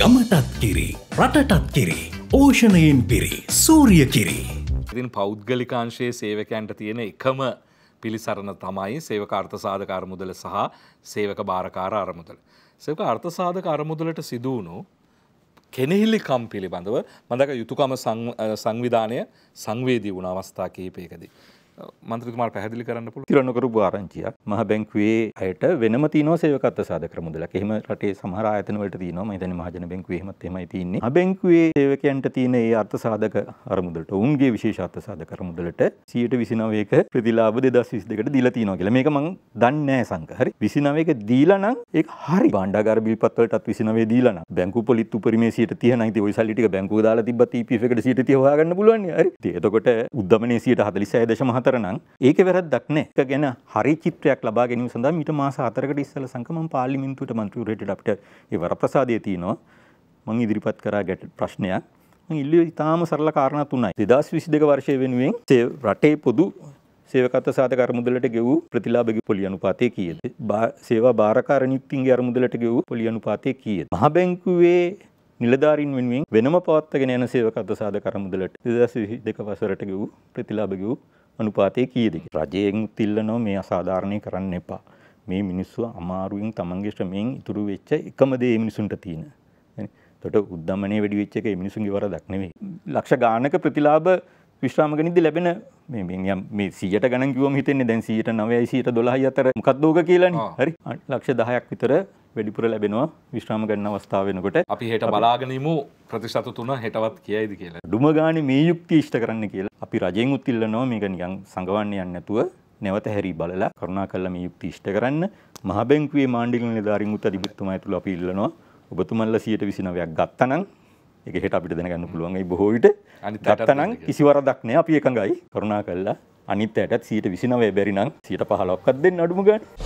ගමටත් කිරි රටටත් කිරි ඕෂණයෙන් පිරි සූරිය කිරි. ඉතින් පෞද්ගලිකාංශයේ සේවකයන්ට තියෙන එකම පිළිසරණ තමයි සේවක අර්ථසාධක අරමුදල සහ සේවක භාරකාර අරමුදල. සේවක අර්ථසාධක අරමුදලට සිදුවුණු කෙනෙහිල්ලිකම් පිළිබඳව මදක යුතුකම සංවිධානය සංවේදී වුණ අවස්ථා කිහිපයකදී. මන්ත්‍රතුමාට පැහදිලි කරන්න පුළු තිරනකරු ආරංචිය මහ බැංකුවේ අයට වෙනම තිනෝ සේවකත් සාධක මුදලක් එහෙම රටේ සමහර ආයතනවලට තියෙනවා මම හිතන්නේ මහජන බැංකුවේ එහෙමත් එහෙමයි තින්නේ මහ බැංකුවේ සේවකයන්ට තියෙන ඒ අර්ථ සාධක අරමුදලට ඔවුන්ගේ විශේෂ අර්ථ සාධක අරමුදලට 129ක ප්‍රතිලාභ 2022ට දීලා තියෙනවා කියලා මේක මම දන්නේ නැහැ සංක හරි 29ක දීලා නම් ඒක හරි භාණ්ඩාගාර බිල්පත් වලටත් 29 දීලා නම් බැංකු පොලිත් උපරිමයේ 130 ඉතින් ඔය සල්ලි ටික බැංකුව දාලා තිබ්බත් EPF එකට 130 හොයාගන්න පුළුවන් නේ හරි ඉතින් එතකොට උද්දමනයේ 146.7 අතරනම් ඒක වැරද්දක් නෑ. ඒක ගැන හරි චිත්‍රයක් ලබා ගැනීම සඳහා මීට මාස 4කට ඉස්සෙල්ලා සංගමම් පාර්ලිමේන්තුවට മന്ത്രിවරයෙක්ට අපිට ඒ වරප්‍රසාදය තියෙනවා. මම ඉදිරිපත් කරා ගැට ප්‍රශ්නයක්. මම ඉල්ලුවේ ඉතාම සරල කාරණා තුනයි. 2022 වර්ෂය වෙනුවෙන් රටේ පොදු සේවකත්ව සාධක අරමුදලට ගෙවූ ප්‍රතිලාභගේ පොලි අනුපාතය කීයද? සේවා භාරකාර නියුක්තියන්ගේ අරමුදලට ගෙවූ පොලි අනුපාතය කීයද? මහ බැංකුවේ නිලධාරීන් වෙනුවෙන් වෙනම පවත්වාගෙන යන සේවකත්ව සාධක අරමුදලට 2022 වසරට ගෙවූ ප්‍රතිලාභ ගෙවූ අනුපාතය කීයද රජයෙන් උත්තිල්ලනෝ මේ අසාධාරණය කරන්න එපා මේ මිනිස්සු අමාරුවෙන් තමන්ගේ ශ්‍රමයෙන් ඉතුරු වෙච්ච එකම දේ මිනිසුන්ට තියෙන තොට උද්දමනය වැඩි වෙච්ච එක මිනිසුන්ගේ වරදක් නෙවෙයි ලක්ෂ ගානක ප්‍රතිලාභ විශ්‍රාම ගනිද ලැබෙන මේ සියට ගණන් කිවම හිතන්නේ දැන් සියට නවයයි සියට දොළහ අතර මොකක්දෝග කියලන හරි ලක්ෂ දහයක් විතර වැඩිපුර ලැබෙනවා විශ්‍රාම ගන්න අවස්ථාව වෙනකොට අපි හෙට බලාගෙනමු ප්‍රතිශත තුන හෙටවත් කියයිද කියලා ඩුම ගාන මේ යුක්ති ඉෂ්ට කරන්න කියලා අපි රජයෙන් උත්තිල්ලනවා මේක නිකන් සඟවන්න යන්න නැතුව නැවත හැරි බලලා කරුණා කල්ලා මේ යුක්ති ඉෂ්ට කරන්න මහබැංකුවේ මාණ්ඩික නිලධාරීන් උත් අධිපතිතුමා ඇතුළු අපි ඉල්ලනවා ඔබතුමන්ලා 129ක් ගත්තනම් එක හෙට අපිට දැනගන්න පුළුවන් ඒ බොහෝ විට ගත්තනම් කිසි වරදක් නැහැ අපි එකඟයි කරුණා කළා අනිත් ඇටත් 129 බැරි නම් 115ක්වත් දෙන්න අඩුම ගන්න